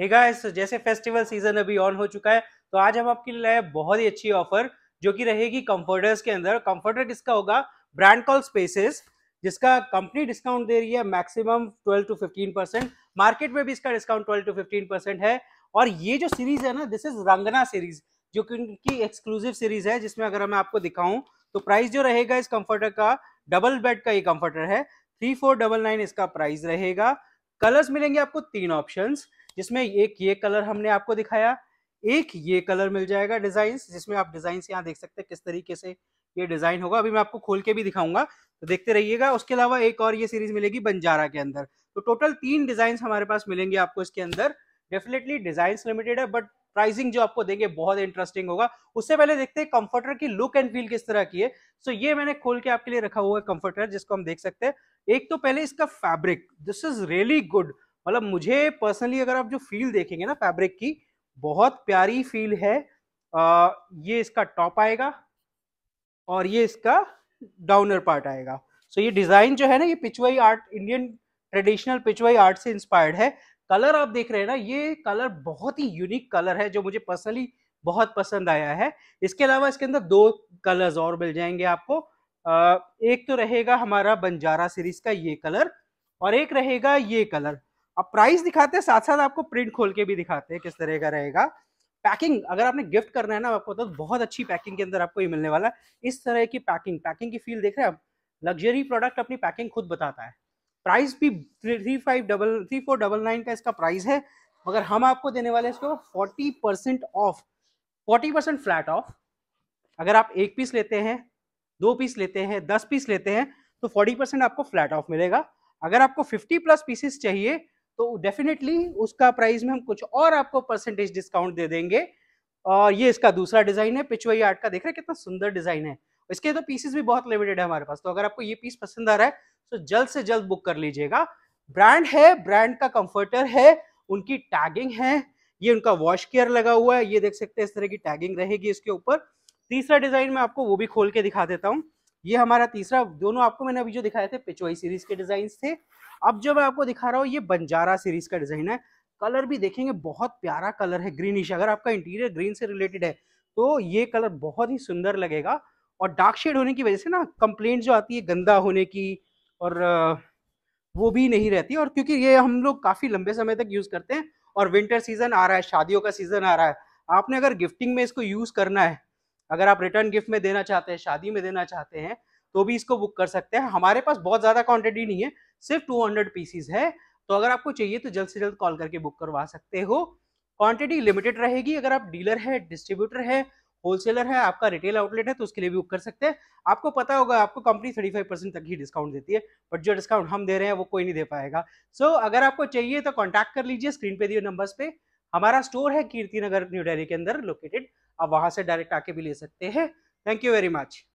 hey guys, so तो जैसे festival season अभी ऑन हो चुका है तो आज हम आपके लिए लाए बहुत ही अच्छी ऑफर जो कि रहेगी कंफर्टर्स के अंदर कंफर्टर किसका होगा ब्रांड कॉल स्पेसेस जिसका कंपनी डिस्काउंट दे रही है मैक्सिमम 12 टू 15 परसेंट मार्केट में भी इसका डिस्काउंट 12 टू 15 परसेंट है और ये जो सीरीज है ना दिस इज रंगना सीरीज जो कि उनकी एक्सक्लूसिव सीरीज है जिसमें अगर मैं आपको दिखाऊं तो प्राइस जो रहेगा इस कंफर्टर का डबल बेड का ये कंफर्टर है थ्री फोर डबल नाइन इसका प्राइस रहेगा कलर्स मिलेंगे आपको तीन ऑप्शंस जिसमें एक ये कलर हमने आपको दिखाया एक ये कलर मिल जाएगा डिजाइन जिसमें आप डिजाइन यहाँ देख सकते हैं किस तरीके से ये डिजाइन होगा अभी मैं आपको खोल के भी दिखाऊंगा तो देखते रहिएगा उसके अलावा एक और ये सीरीज मिलेगी बंजारा के अंदर तो टोटल तीन डिजाइन हमारे पास मिलेंगे आपको इसके अंदर डेफिनेटली डिजाइन लिमिटेड है बट प्राइसिंग जो आपको देंगे बहुत इंटरेस्टिंग होगा उससे पहले देखते हैं कंफर्टर की लुक एंड फील किस तरह की है सो so, ये मैंने खोल के आपके लिए रखा हुआ है कंफर्टर जिसको हम देख सकते हैं एक तो पहले इसका fabric this is really good मतलब मुझे पर्सनली अगर आप जो फील देखेंगे ना फैब्रिक की बहुत प्यारी फील है आ, ये इसका टॉप आएगा और ये इसका डाउनर पार्ट आएगा सो so, ये डिज़ाइन जो है ना ये Pichwai art Indian traditional Pichwai art से इंस्पायर्ड है कलर आप देख रहे हैं ना ये कलर बहुत ही यूनिक कलर है जो मुझे पर्सनली बहुत पसंद आया है इसके अलावा इसके अंदर दो कलर्स और मिल जाएंगे आपको एक तो रहेगा हमारा बंजारा सीरीज का ये कलर और एक रहेगा ये कलर अब प्राइस दिखाते हैं साथ साथ आपको प्रिंट खोल के भी दिखाते हैं किस तरह का रहेगा पैकिंग अगर आपने गिफ्ट करना है ना आपको तो बहुत अच्छी पैकिंग के अंदर आपको ये मिलने वाला है इस तरह की पैकिंग पैकिंग की फील देख रहे हैं आप लग्जरी प्रोडक्ट अपनी पैकिंग खुद बताता है प्राइस भी three five double three four double nine का इसका प्राइस है मगर हम आपको देने वाले इसको forty percent off forty percent flat off अगर आप एक पीस लेते हैं दो पीस लेते हैं दस पीस लेते हैं तो फोर्टी परसेंट आपको फ्लैट ऑफ मिलेगा अगर आपको फिफ्टी प्लस पीसेस चाहिए तो डेफिनेटली उसका प्राइस में हम कुछ और आपको परसेंटेज डिस्काउंट दे देंगे और ये इसका दूसरा डिज़ाइन है पिछुआई आर्ट का देख रहे हैं कितना सुंदर डिज़ाइन है इसके तो पीसेस भी बहुत लिमिटेड है हमारे पास तो अगर आपको ये पीस पसंद आ रहा है तो जल्द से जल्द बुक कर लीजिएगा ब्रांड है ब्रांड का कंफर्टर है उनकी टैगिंग है ये उनका वॉश केयर लगा हुआ है ये देख सकते हैं इस तरह की टैगिंग रहेगी इसके ऊपर तीसरा डिज़ाइन मैं आपको वो भी खोल के दिखा देता हूँ ये हमारा तीसरा दोनों आपको मैंने अभी जो दिखाए थे पिचवाई सीरीज के डिजाइन थे अब जो मैं आपको दिखा रहा हूँ ये बंजारा सीरीज का डिजाइन है कलर भी देखेंगे बहुत प्यारा कलर है ग्रीनिश अगर आपका इंटीरियर ग्रीन से रिलेटेड है तो ये कलर बहुत ही सुंदर लगेगा और डार्क शेड होने की वजह से ना कंप्लेंट जो आती है गंदा होने की और वो भी नहीं रहती और क्योंकि ये हम लोग काफ़ी लंबे समय तक यूज़ करते हैं और विंटर सीजन आ रहा है शादियों का सीजन आ रहा है आपने अगर गिफ्टिंग में इसको यूज़ करना है अगर आप रिटर्न गिफ्ट में देना चाहते हैं शादी में देना चाहते हैं तो भी इसको बुक कर सकते हैं हमारे पास बहुत ज़्यादा क्वांटिटी नहीं है सिर्फ 200 पीसीज है तो अगर आपको चाहिए तो जल्द से जल्द कॉल करके बुक करवा सकते हो क्वांटिटी लिमिटेड रहेगी अगर आप डीलर है डिस्ट्रीब्यूटर है होलसेलर है आपका रिटेल आउटलेट है तो उसके लिए भी बुक कर सकते हैं आपको पता होगा आपको कंपनी थर्टी फाइव परसेंट तक ही डिस्काउंट देती है बट जो डिस्काउंट हम दे रहे हैं वो कोई नहीं दे पाएगा सो so, अगर आपको चाहिए तो कॉन्टैक्ट कर लीजिए स्क्रीन पे दिए नंबर्स पे हमारा स्टोर है कीर्ति नगर न्यू डेली के अंदर लोकेटेड आप वहां से डायरेक्ट आके भी ले सकते हैं थैंक यू वेरी मच